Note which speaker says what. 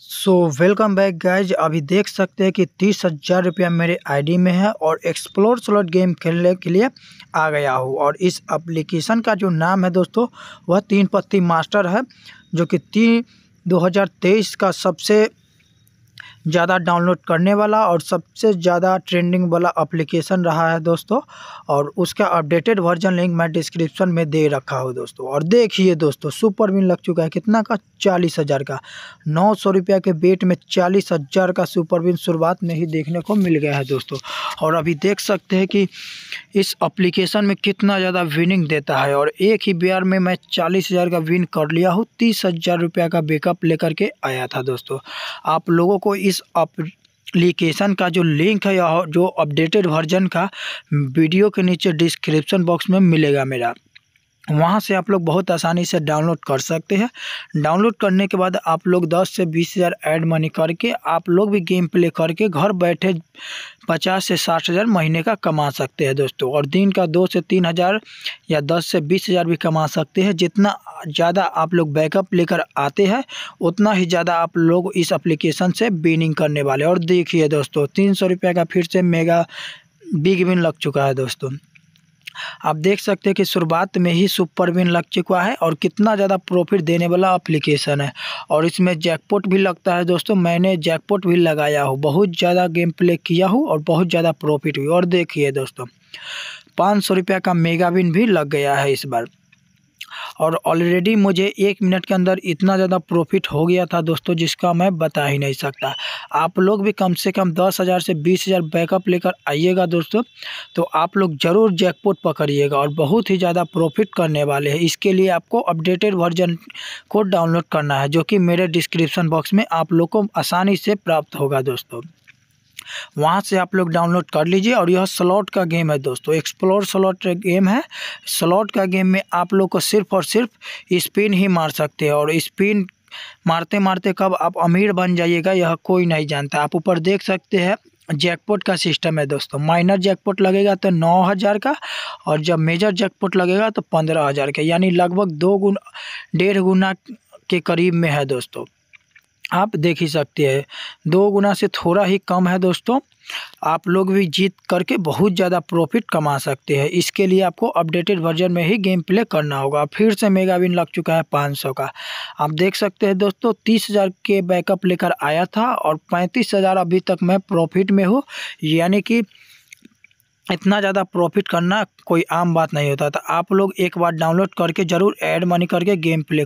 Speaker 1: so welcome back guys अभी देख सकते हैं कि तीस हज़ार रुपया मेरे आईडी में है और एक्सप्लोर स्लॉट गेम खेलने के लिए आ गया हूँ और इस एप्लीकेशन का जो नाम है दोस्तों वह तीन पत्ती मास्टर है जो कि तीन 2023 का सबसे ज़्यादा डाउनलोड करने वाला और सबसे ज़्यादा ट्रेंडिंग वाला एप्लीकेशन रहा है दोस्तों और उसका अपडेटेड वर्जन लिंक मैं डिस्क्रिप्शन में दे रखा हूँ दोस्तों और देखिए दोस्तों सुपर मिन लग चुका है कितना का चालीस हज़ार का नौ सौ रुपया के बेट में चालीस हज़ार का सुपर मिन शुरुआत में ही देखने को मिल गया है दोस्तों और अभी देख सकते हैं कि इस अप्लीकेशन में कितना ज़्यादा विनिंग देता है और एक ही बिहार में मैं चालीस हज़ार का विन कर लिया हूँ तीस हज़ार रुपया का बेकअप लेकर के आया था दोस्तों आप लोगों को इस इस अप्लीकेशन का जो लिंक है या जो अपडेटेड वर्जन का वीडियो के नीचे डिस्क्रिप्शन बॉक्स में मिलेगा मेरा वहाँ से आप लोग बहुत आसानी से डाउनलोड कर सकते हैं डाउनलोड करने के बाद आप लोग 10 से बीस हज़ार एड मनी करके आप लोग भी गेम प्ले करके घर बैठे पचास से साठ हज़ार महीने का कमा सकते हैं दोस्तों और दिन का दो से तीन हज़ार या दस से बीस हज़ार भी कमा सकते हैं जितना ज़्यादा आप लोग बैकअप लेकर आते हैं उतना ही ज़्यादा आप लोग इस अप्लीकेशन से बिनिंग करने वाले और देखिए दोस्तों तीन सौ रुपये का फिर से मेगा बिग विन लग चुका है दोस्तों आप देख सकते हैं कि शुरुआत में ही सुपरविन लग चुका है और कितना ज़्यादा प्रॉफिट देने वाला अप्लीकेशन है और इसमें जैकपॉट भी लगता है दोस्तों मैंने जैकपॉट भी लगाया हूँ बहुत ज़्यादा गेम प्ले किया हूँ और बहुत ज़्यादा प्रॉफिट हुई और देखिए दोस्तों पाँच सौ रुपये का मेगाविन भी लग गया है इस बार और ऑलरेडी मुझे एक मिनट के अंदर इतना ज़्यादा प्रॉफिट हो गया था दोस्तों जिसका मैं बता ही नहीं सकता आप लोग भी कम से कम दस हज़ार से बीस हज़ार बैकअप लेकर आइएगा दोस्तों तो आप लोग ज़रूर जैकपोट पकड़िएगा और बहुत ही ज़्यादा प्रॉफिट करने वाले हैं इसके लिए आपको अपडेटेड वर्जन को डाउनलोड करना है जो कि मेरे डिस्क्रिप्शन बॉक्स में आप लोग को आसानी से प्राप्त होगा दोस्तों वहाँ से आप लोग डाउनलोड कर लीजिए और यह स्लॉट का गेम है दोस्तों एक्सप्लोर स्लॉट गेम है स्लॉट का गेम में आप लोग को सिर्फ और सिर्फ स्पिन ही मार सकते हैं और स्पिन मारते मारते कब आप अमीर बन जाइएगा यह कोई नहीं जानता आप ऊपर देख सकते हैं जैकपॉट का सिस्टम है दोस्तों माइनर जैकपॉट लगेगा तो नौ हज़ार का और जब मेजर जैकपॉट लगेगा तो पंद्रह हज़ार का यानी लगभग दो गुना डेढ़ गुना के करीब में है दोस्तों आप देख ही सकते हैं दो गुना से थोड़ा ही कम है दोस्तों आप लोग भी जीत करके बहुत ज़्यादा प्रॉफिट कमा सकते हैं इसके लिए आपको अपडेटेड वर्जन में ही गेम प्ले करना होगा फिर से मेगा विन लग चुका है 500 का आप देख सकते हैं दोस्तों तीस हज़ार के बैकअप लेकर आया था और पैंतीस हज़ार अभी तक मैं प्रॉफिट में हूँ यानी कि इतना ज़्यादा प्रॉफिट करना कोई आम बात नहीं होता था तो आप लोग एक बार डाउनलोड करके ज़रूर एड मनी करके गेम प्ले